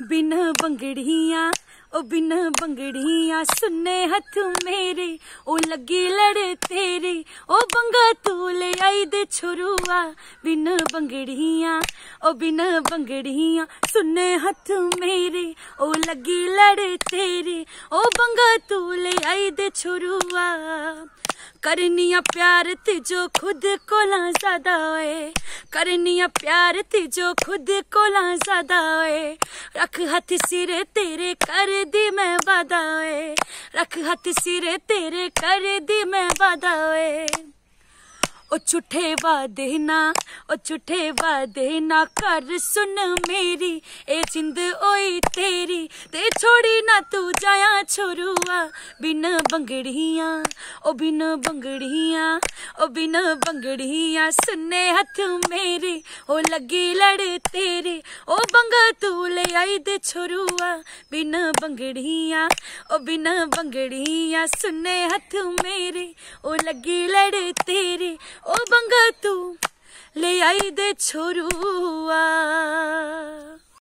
बिन बंगड़िया ओ बिन बंगड़िया सुने हथ मेरे ओ लगी लड़े तेरे ओ बंगा तू ले आई दे छुरुआ बिन बंगड़िया ओ बिन बंगड़िया सुने हथ मेरे ओ लगी लड़े तेरे ओ बंगा तू ले आई दे छुरुआ करनिया प्यार ते खुद कोला ज्यादा होए करनिया प्यार ते खुद कोला ज्यादा होए रख हथ सिर तेरे कर दी मैं बदाए रख हथ सिर तेरे कर दी मैं बदाए ओ झूठे वादे ना ओ झूठे वादे ना कर सुन मेरी ए जिंद ओई तेरी ते छोड़ी ना तू जाया छोरुआ बिन बंगड़िया ओ बिन बंगड़िया ओ बिन बंगड़िया सुने हथ मेरी ओ लगी लड़ तेरी आई दे छोरुआ बिना बंगड़िया ओ बिना बंगड़िया सुने हथ मेरे ओ लगी लड़ तेरे ओ बंग तू ले आई दे छोरुआ